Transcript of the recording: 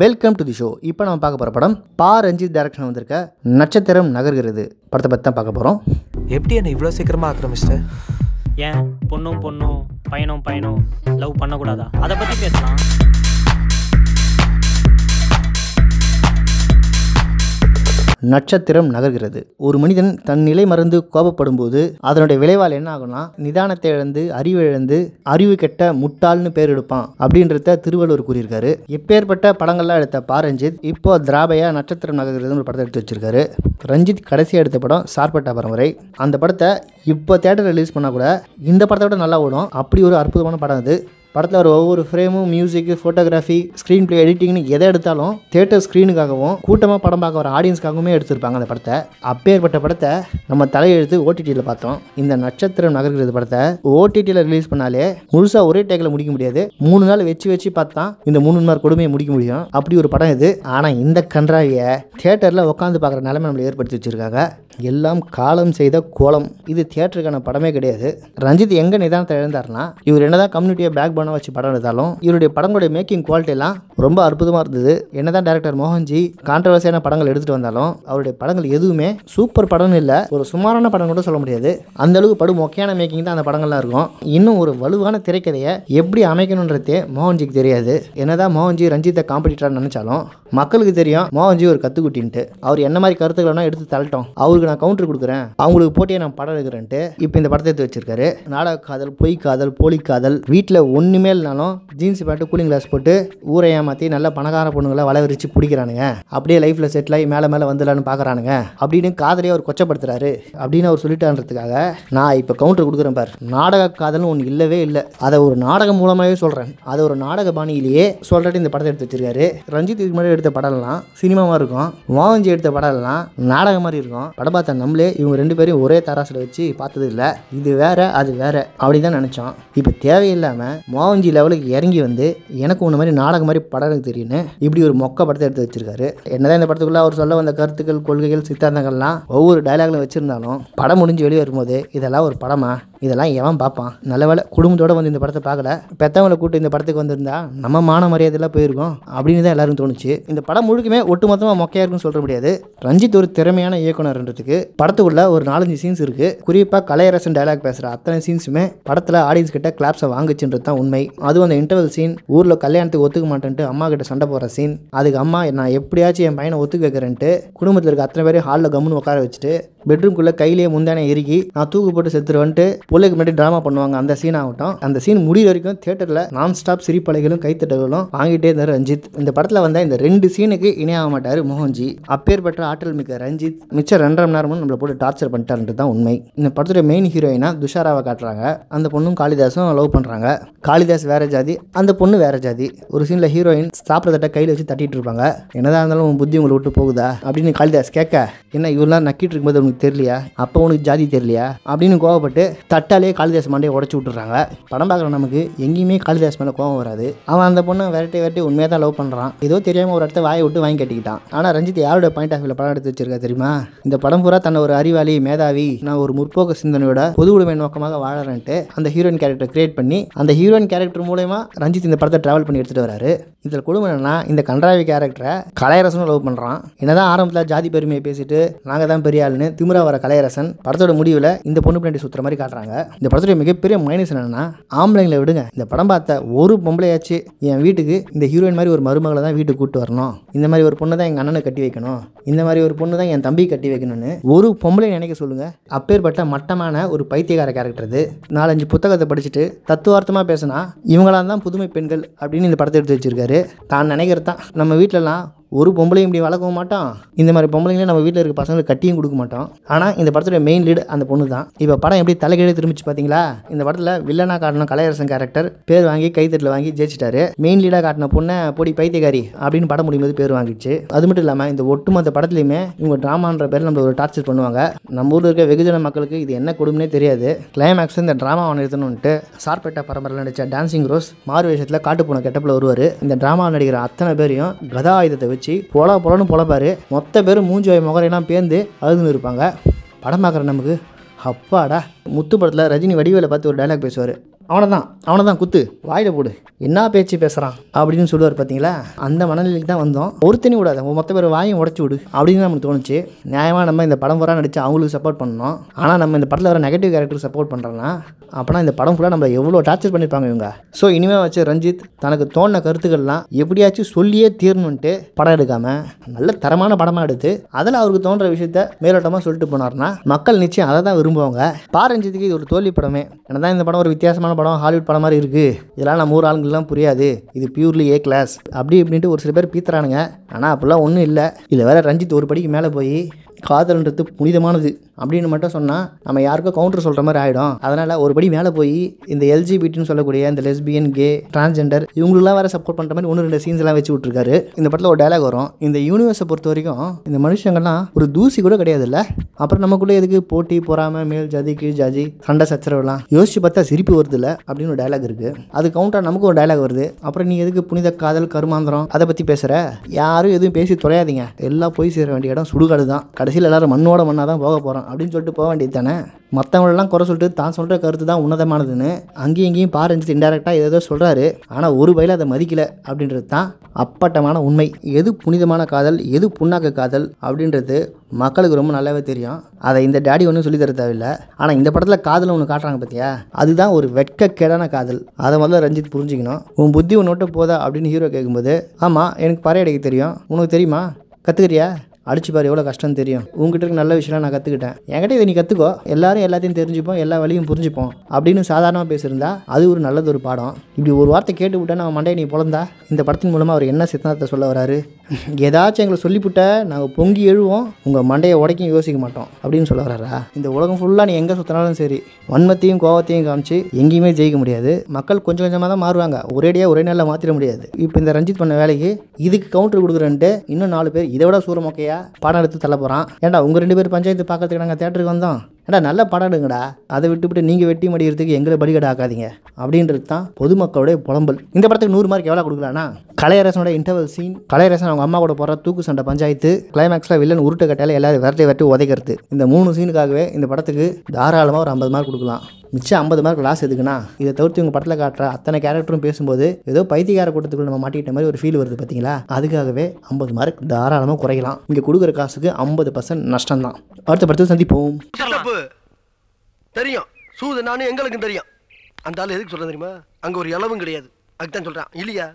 welcome to the show இப்போ நம்ம பார்க்க போகிற படம் பா ரஞ்சித் டேரக்ஷன் வந்திருக்க நட்சத்திரம் நகர்கிறது படத்தை பற்றி தான் பார்க்க போகிறோம் எப்படி என்ன இவ்வளோ சீக்கிரமாக ஆக்கிரமிச்சிட்டேன் ஏன் பொண்ணும் பொண்ணும் பயணம் பயணம் லவ் பண்ணக்கூடாதா அதை பற்றி பேசலாம் நட்சத்திரம் நகர்கிறது ஒரு மனிதன் தன் நிலை மறந்து கோபப்படும் போது அதனுடைய விளைவால் என்ன ஆகும்னா நிதானத்தை இழந்து அறிவு இழந்து அறிவு கெட்ட முட்டாள்னு பேர் எடுப்பான் அப்படின்றத திருவள்ளுவர் கூறியிருக்காரு இப்பேற்பட்ட படங்கள்லாம் எடுத்த பா ரஞ்சித் இப்போ திராபையா நட்சத்திரம் நகர்கிறது ஒரு படத்தை எடுத்து வச்சிருக்காரு ரஞ்சித் கடைசி எடுத்த படம் சார்பட்டா பரம்பரை அந்த படத்தை இப்போ தேட்டர் ரிலீஸ் பண்ணால் கூட இந்த படத்தை விட நல்லா ஓடும் அப்படி ஒரு அற்புதமான படம் அது படத்தில் ஒரு ஒவ்வொரு ஃப்ரேமும் மியூசிக்கு ஃபோட்டோகிராஃபி ஸ்க்ரீன் பிளே எடிட்டிங்னு எதை எடுத்தாலும் தேட்டர் ஸ்க்ரீனுக்காகவும் கூட்டமாக படம் பார்க்க வர ஆடியன்ஸ்க்காகவுமே எடுத்திருப்பாங்க அந்த படத்தை அப்பேற்பட்ட படத்தை நம்ம தலையெழுத்து ஓடிடியில் பார்த்தோம் இந்த நட்சத்திரம் நகர்கிறது படத்தை ஓடிடியில் ரிலீஸ் பண்ணாலே முழுசாக ஒரே டேக்கில் முடிக்க முடியாது மூணு நாள் வச்சு வச்சு பார்த்தா இந்த மூணு மார்க் கொடுமையை முடிக்க முடியும் அப்படி ஒரு படம் இது ஆனால் இந்த கன்றாவியை தேட்டரில் உட்காந்து பார்க்குற நிலைமை நம்மளை ஏற்படுத்தி வச்சுருக்காங்க எல்லாம் காலம் செய்த கோலம் இது தியேட்டருக்கான படமே கிடையாது ரஞ்சித் எங்கே நிதானத்தை எழுந்தார்னா இவர் என்னதான் கம்யூனிட்டியை பேக் பண்ண வச்சு படம் எடுத்தாலும் இவருடைய படங்களுடைய மேக்கிங் குவாலிட்டி எல்லாம் ரொம்ப அற்புதமாக இருந்தது என்னதான் டேரக்டர் மோகன்ஜி கான்ட்ரவர்சியான படங்கள் எடுத்துகிட்டு வந்தாலும் அவருடைய படங்கள் எதுவுமே சூப்பர் படம்னு இல்லை ஒரு சுமாரான படம் கூட சொல்ல முடியாது அந்த அளவுக்கு படு மொக்கையான மேக்கிங் தான் அந்த படங்கள்லாம் இருக்கும் இன்னும் ஒரு வலுவான திரைக்கதையை எப்படி அமைக்கணுன்றதே மோகன்ஜிக்கு தெரியாது என்னதான் மோகன்ஜி ரஞ்சித்தை காம்படிட்டார் நினச்சாலும் மக்களுக்கு தெரியும் மோகன்ஜி ஒரு கத்துக்குட்டின்ட்டு அவர் என்ன மாதிரி கருத்துக்களை எடுத்து தள்ளட்டும் அவருக்கு நான் கவுண்டர் கொடுக்குறேன் அவங்களுக்கு போட்டியே நான் படம் எடுக்கிறேன்ட்டு இப்போ இந்த படத்தை எடுத்து வச்சிருக்காரு நாடக காதல் பொய் காதல் போலி காதல் வீட்டில் ஒன்றுமே இல்லைனாலும் ஜீன்ஸ் பேண்ட் கூலிங் கிளாஸ் போட்டு ஊரை ஏமாற்றி நல்ல பணக்கார பொண்ணுங்களை வளவரிச்சு பிடிக்கிறானுங்க அப்படியே லைஃப்பில் செட்டில் ஆகி மேலே மேலே வந்துடலான்னு பார்க்குறானுங்க அப்படின்னு காதலையே அவர் கொச்சப்படுத்துறாரு அப்படின்னு அவர் சொல்லிட்டான்றதுக்காக நான் இப்போ கவுண்டர் கொடுக்குறேன் பார் நாடக காதல்னு ஒன்று இல்லவே இல்லை அதை ஒரு நாடகம் மூலமாகவே சொல்கிறேன் அதை ஒரு நாடக பாணியிலேயே சொல்கிறேன் இந்த படத்தை எடுத்து வச்சிருக்காரு ரஞ்சித் இதுக்கு முன்னாடி எடுத்த படம்லாம் சினிமாவாக இருக்கும் மோகன்ஜி எடுத்த படம்லாம் நாடகம் மாதிரி இருக்கும் படம் பார்த்த நம்மளே இவங்க ரெண்டு பேரும் ஒரே தராசில் வச்சு பார்த்தது இல்லை இது வேற அது வேற அப்படி தான் நினச்சோம் இப்போ தேவையில்லாமல் மோகன்ஜி லெவலுக்கு இறங்கி வந்து எனக்கு ஒன்று மாதிரி நாடகம் மாதிரி படம் எனக்கு தெரியும்னு இப்படி ஒரு மொக்க படத்தை எடுத்து வச்சிருக்காரு என்னதான் இந்த படத்துக்குள்ளே அவர் சொல்ல வந்த கருத்துக்கள் கொள்கைகள் சித்தாந்தங்கள்லாம் ஒவ்வொரு டைலாக்லையும் வச்சுருந்தாலும் படம் முடிஞ்சு வெளியே வரும்போது இதெல்லாம் ஒரு படமா இதெல்லாம் எவன் பார்ப்பான் நல்ல வேலை குடும்பத்தோடு வந்து இந்த படத்தை பார்க்கல பெத்தவங்களை கூட்டு இந்த படத்துக்கு வந்திருந்தா நம்ம மான மரியாதையெல்லாம் போயிருக்கோம் அப்படின்னு தான் எல்லாருக்கும் தோணுச்சு இந்த படம் முழுக்குமே ஒட்டுமொத்தமாக மொக்கையாக இருக்குன்னு சொல்ல முடியாது ரஞ்சித் ஒரு திறமையான இயக்குனர்ன்றதுக்கு படத்துக்குள்ள ஒரு நாலஞ்சு சீன்ஸ் இருக்குது குறிப்பாக கலையரசன் டைலாக் பேசுகிற அத்தனை சீன்ஸுமே படத்தில் ஆடியன்ஸ் கிட்ட கிளாப்ஸை வாங்குச்சுன்றது தான் உண்மை அதுவும் அந்த இன்டர்வல் சீன் ஊரில் கல்யாணத்துக்கு ஒத்துக்க மாட்டேன்ட்டு அம்மா கிட்ட சண்டை போகிற சீன் அதுக்கு அம்மா நான் எப்படியாச்சும் என் பையனை ஒத்துக்க வைக்கிறேன்ட்டு குடும்பத்தில் இருக்க அத்தனை பேரையும் ஹாலில் கம்முன்னு உட்கார வச்சுட்டு பெட்ரூம்குள்ளே கையிலேயே முந்தானே இறுக்கி நான் தூக்கு போட்டு வந்துட்டு பிள்ளைக்கு முன்னாடி ட்ராமா பண்ணுவாங்க அந்த சீன் ஆகட்டும் அந்த சீன் முடிய வரைக்கும் தியேட்டரில் நான் ஸ்டாப் சிரிப்பலைகளும் கைத்தட்டல்களும் வாங்கிட்டே இருந்தார் ரஞ்சித் இந்த படத்தில் வந்தால் இந்த ரெண்டு சீனுக்கு இணையாக மாட்டார் மோகன்ஜி அப்பேற்பட்ட ஆற்றல் மிக்க ரஞ்சித் மிச்சம் ரெண்டரை மணி நேரமும் நம்மளை போட்டு டார்ச்சர் பண்ணிட்டாருன்றது தான் உண்மை இந்த படத்துடைய மெயின் ஹீரோயினா துஷாராவை காட்டுறாங்க அந்த பொண்ணும் காளிதாஸும் லவ் பண்ணுறாங்க காளிதாஸ் வேற ஜாதி அந்த பொண்ணு வேற ஜாதி ஒரு சீனில் ஹீரோயின் சாப்பிட்றதட்ட கையில் வச்சு தட்டிட்டு இருப்பாங்க என்னதான் இருந்தாலும் உன் புத்தி உங்களை விட்டு போகுதா அப்படின்னு காளிதாஸ் கேட்க என்ன இவெல்லாம் நக்கிட்டு இருக்கும்போது உனக்கு தெரியலையா அப்போ உனக்கு ஜாதி தெரியலையா அப்படின்னு கோவப்பட்டு தட்டாலே காளிதாஸ் மாண்டே உடச்சி விட்டுறாங்க படம் பார்க்குற நமக்கு எங்கேயுமே காளிதாஸ் மேலே கோவம் வராது அவன் அந்த பொண்ணை விரட்டி விரட்டி உண்மையாக தான் லவ் பண்ணுறான் ஏதோ தெரியாமல் ஒரு இடத்த வாயை விட்டு வாங்கி கட்டிக்கிட்டான் ஆனால் ரஞ்சித் யாரோட பாயிண்ட் ஆஃப் படம் எடுத்து வச்சிருக்கா தெரியுமா இந்த படம் பூரா தன்னை ஒரு அறிவாளி மேதாவி நான் ஒரு முற்போக்கு சிந்தனையோட பொது உடைமை நோக்கமாக வாழறேன்ட்டு அந்த ஹீரோயின் கேரக்டர் கிரியேட் பண்ணி அந்த ஹீரோயின் கேரக்டர் மூலயமா ரஞ்சித் இந்த படத்தை ட்ராவல் பண்ணி எடுத்துகிட்டு வராரு இதில் குடும்பம் என்னன்னா இந்த கன்றாவி கேரக்டரை கலையரசனும் லவ் பண்ணுறான் என்னதான் ஆரம்பத்தில் ஜாதி பெருமையை பேசிட்டு நாங்கள் தான் பெரிய ஆளுன்னு திமுறா வர கலையரசன் படத்தோட முடிவில் இந்த பொண்ணு பின்னாடி சுற்றுற மாதிரி காட்டுறாங்க பண்ணிட்டாங்க இந்த படத்துடைய மிகப்பெரிய மைனஸ் என்னென்னா ஆம்பளைங்களை விடுங்க இந்த படம் பார்த்த ஒரு பொம்பளையாச்சு என் வீட்டுக்கு இந்த ஹீரோயின் மாதிரி ஒரு மருமகளை தான் வீட்டுக்கு கூப்பிட்டு வரணும் இந்த மாதிரி ஒரு பொண்ணு தான் எங்கள் அண்ணனை கட்டி வைக்கணும் இந்த மாதிரி ஒரு பொண்ணு தான் என் தம்பி கட்டி வைக்கணும்னு ஒரு பொம்பளை நினைக்க சொல்லுங்கள் அப்பேற்பட்ட மட்டமான ஒரு பைத்தியகார கேரக்டர் இது நாலஞ்சு புத்தகத்தை படிச்சுட்டு தத்துவார்த்தமாக பேசினா இவங்களாம் தான் புதுமை பெண்கள் அப்படின்னு இந்த படத்தை எடுத்து வச்சிருக்காரு தான் நினைக்கிறதான் நம்ம வீட்டிலலாம் ஒரு பொம்பளையும் இப்படி வளர்க்கவும் மாட்டான் இந்த மாதிரி பொம்பளைங்களே நம்ம வீட்டில் இருக்க பசங்களுக்கு கட்டியும் கொடுக்க மாட்டோம் ஆனால் இந்த படத்துடைய மெயின் லீடு அந்த பொண்ணு தான் இப்போ படம் எப்படி தலைகீழே திரும்பிச்சு பார்த்தீங்களா இந்த படத்தில் வில்லனா காட்டின கலையரசன் கேரக்டர் பேர் வாங்கி கைத்தட்டில் வாங்கி ஜெயிச்சிட்டாரு மெயின் லீடாக காட்டின பொண்ணை பொடி பைத்தியகாரி அப்படின்னு படம் முடியும்போது பேர் வாங்கிடுச்சு அது மட்டும் இல்லாமல் இந்த ஒட்டுமொத்த படத்துலையுமே இவங்க ட்ராமான்ற பேர் நம்ம ஒரு டார்ச்சர் பண்ணுவாங்க நம்ம ஊரில் இருக்க வெகுஜன மக்களுக்கு இது என்ன கொடுமனே தெரியாது கிளைமேக்ஸ் இந்த ட்ராமாவை வந்துட்டு சார்பேட்டா பரம்பரையில் நடித்த டான்சிங் ரோஸ் மாறு வேஷத்தில் காட்டுப்போன கெட்டப்பில் வருவார் இந்த ட்ராமாவில் நடிக்கிற அத்தனை பேரையும் கதா ஆயுதத்தை வச்சு வச்சு பொல பொலன்னு பொழப்பாரு மொத்த பேரும் மூஞ்சி வாய் முகரையெல்லாம் பேர்ந்து அழுதுன்னு இருப்பாங்க படம் பார்க்குற நமக்கு அப்பாடா முத்து படத்தில் ரஜினி வடிவேலை பார்த்து ஒரு டைலாக் பேசுவார் அவனை தான் அவனை தான் குத்து வாயில போடு என்ன பேச்சு பேசுகிறான் அப்படின்னு சொல்லுவார் பார்த்தீங்களா அந்த மனநிலைக்கு தான் வந்தோம் ஒருத்தனி விடாத மொத்த பேர் வாயும் உடச்சி விடு அப்படின்னு நமக்கு தோணுச்சு நியாயமாக நம்ம இந்த படம் பூரா நடித்து அவங்களுக்கு சப்போர்ட் பண்ணோம் ஆனால் நம்ம இந்த படத்தில் வர நெகட்டிவ் கேரக்டருக்கு சப்போர்ட் பண்ணுறோன்னா அப்போனா இந்த படம் ஃபுல்லாக நம்ம எவ்வளோ டார்ச்சர் பண்ணியிருப்பாங்க இவங்க ஸோ இனிமேல் வச்சு ரஞ்சித் தனக்கு தோணின கருத்துக்கள்லாம் எப்படியாச்சும் சொல்லியே தீரணுன்ட்டு படம் எடுக்காமல் நல்ல தரமான படமாக எடுத்து அதில் அவருக்கு தோன்ற விஷயத்த மேலோட்டமாக சொல்லிட்டு போனார்னா மக்கள் நிச்சயம் அதை தான் விரும்புவாங்க பா ரஞ்சித்துக்கு இது ஒரு தோல்வி படமே எனதான் இந்த படம் ஒரு வித்தியாசமான படம் ஹாலிவுட் படம் மாதிரி இருக்குது இதெல்லாம் நம்ம ஊர் ஆளுங்கெல்லாம் புரியாது இது பியூர்லி ஏ கிளாஸ் அப்படி இப்படின்ட்டு ஒரு சில பேர் பீத்துறானுங்க ஆனால் அப்படிலாம் ஒன்றும் இல்லை இதில் வேறு ரஞ்சித் ஒரு படிக்கு மேலே போய் காதல்ன்றது புனிதமானது அப்படின்னு மட்டும் சொன்னால் நம்ம யாருக்கும் கவுண்டர் சொல்கிற மாதிரி ஆகிடும் அதனால் ஒருபடி மேலே போய் இந்த எல்ஜிபிட்டின்னு சொல்லக்கூடிய இந்த லெஸ்பியன் கே டிரான்ஸ்ஜெண்டர் இவங்களெலாம் வேறு சப்போர்ட் பண்ணுற மாதிரி ஒன்று ரெண்டு சீன்ஸ்லாம் வச்சு விட்ருக்காரு இந்த படத்தில் ஒரு டைலாக் வரும் இந்த யூனிவர்ஸை பொறுத்த வரைக்கும் இந்த மனுஷங்கள்லாம் ஒரு தூசி கூட இல்லை அப்புறம் நமக்குள்ளே எதுக்கு போட்டி பொறாமல் மேல் ஜாதி கீழ் ஜாதி சண்டை சச்சரவுலாம் யோசிச்சு பார்த்தா சிரிப்பு வருது இல்லை அப்படின்னு ஒரு டைலாக் இருக்குது அது கவுண்டராக நமக்கு ஒரு டைலாக் வருது அப்புறம் நீ எதுக்கு புனித காதல் கருமாந்திரம் அதை பற்றி பேசுகிற யாரும் எதுவும் பேசி தொலையாதீங்க எல்லாம் போய் சேர வேண்டிய இடம் சுடுகாடு தான் கடை கடைசியில் எல்லோரும் மண்ணோட மண்ணாக தான் போக போகிறோம் அப்படின்னு சொல்லிட்டு போக வேண்டியது தானே மற்றவங்களெல்லாம் குறை சொல்லிட்டு தான் சொல்கிற கருத்து தான் உன்னதமானதுன்னு அங்கேயும் இங்கேயும் பாரஞ்சித் இன்டெரக்டாக ஏதோ சொல்கிறாரு ஆனால் ஒரு வயலில் அதை மதிக்கலை அப்படின்றது தான் அப்பட்டமான உண்மை எது புனிதமான காதல் எது புண்ணாக்கு காதல் அப்படின்றது மக்களுக்கு ரொம்ப நல்லாவே தெரியும் அதை இந்த டேடி ஒன்றும் சொல்லி தர தேவையில்ல ஆனால் இந்த படத்தில் காதல் ஒன்று காட்டுறாங்க பார்த்தியா அதுதான் ஒரு வெட்கக்கேடான காதல் அதை முதல்ல ரஞ்சித் புரிஞ்சுக்கணும் உன் புத்தி ஒன்று விட்டு போதா அப்படின்னு ஹீரோ கேட்கும்போது ஆமாம் எனக்கு பறையடைக்க தெரியும் உனக்கு தெரியுமா கற்றுக்கிறியா அடிச்சு பாரு எவ்வளோ கஷ்டம் தெரியும் உங்ககிட்ட இருக்க நல்ல விஷயம்லாம் நான் கற்றுக்கிட்டேன் என்கிட்ட இதை நீ கற்றுக்கோ எல்லாரும் எல்லாத்தையும் தெரிஞ்சுப்போம் எல்லா வழியும் புரிஞ்சுப்போம் அப்படின்னு சாதாரணமாக பேசியிருந்தா அது ஒரு நல்லது ஒரு பாடம் இப்படி ஒரு வார்த்தை கேட்டு விட்டா நம்ம மண்டையை நீ பிறந்தா இந்த படத்தின் மூலமாக அவர் என்ன சித்தாந்தத்தை சொல்ல வராரு ஏதாச்சும் எங்களை சொல்லிவிட்ட நாங்கள் பொங்கி எழுவோம் உங்கள் மண்டையை உடைக்கும் யோசிக்க மாட்டோம் அப்படின்னு சொல்ல வராரா இந்த உலகம் ஃபுல்லாக நீ எங்கே சுற்றினாலும் சரி வன்மத்தையும் கோவத்தையும் காமிச்சு எங்கேயுமே ஜெயிக்க முடியாது மக்கள் கொஞ்சம் கொஞ்சமாக தான் மாறுவாங்க ஒரேடியாக ஒரே நாளில் மாற்றிட முடியாது இப்போ இந்த ரஞ்சித் பண்ண வேலைக்கு இதுக்கு கவுண்டர் கொடுக்குறேன்ட்டு இன்னும் நாலு பேர் இதை விட சூரமொக்கையா படம் எடுத்து தள்ள போகிறான் ஏன்டா உங்கள் ரெண்டு பேர் பஞ்சாயத்து பார்க்கறதுக்கு நாங்கள் தேட்டருக்கு வந்தோம் ஏன்டா நல்ல படம் எடுங்கடா அதை விட்டுவிட்டு நீங்கள் வெட்டி மடிக்கிறதுக்கு எங்களை பலிகடை ஆக்காதீங்க அப்படின்றது தான் பொதுமக்களுடைய புலம்பல் இந்த படத்துக்கு நூறு மார்க் எவ்வளோ கொடுக்கலாம்னா கலையரசனோட இன்டர்வல் சீன் கலையரசன் அவங்க அம்மா கூட போகிற தூக்கு சண்டை பஞ்சாயத்து கிளைமேக்ஸில் வில்லன் உருட்டு கட்டையில் எல்லாரும் விரட்டி வரட்டி உதைக்கிறது இந்த மூணு சீனுக்காகவே இந்த படத்துக்கு தாராளமாக ஒரு ஐம்பது மார்க் கொடுக்கலாம் மிச்சம் ஐம்பது மார்க் லாஸ் எதுக்குன்னா இதை தவிர்த்து உங்கள் படத்தில் காட்டுற அத்தனை கேரக்டரும் பேசும்போது ஏதோ பைத்தியக்கார கூட்டத்துக்குள்ள நம்ம மாட்டிக்கிட்ட மாதிரி ஒரு ஃபீல் வருது பார்த்தீங்களா அதுக்காகவே ஐம்பது மார்க் தாராளமாக குறையலாம் இங்கே கொடுக்குற காசுக்கு ஐம்பது பர்சன்ட் நஷ்டம் தான் அடுத்த படத்தில் சந்திப்போம் தெரியும் சூது நானும் எங்களுக்கும் தெரியும் அந்த ஆள் எதுக்கு சொல்கிறேன் தெரியுமா அங்கே ஒரு இளவும் கிடையாது அதுக்கு தான் சொல்கிறான் இல்லையா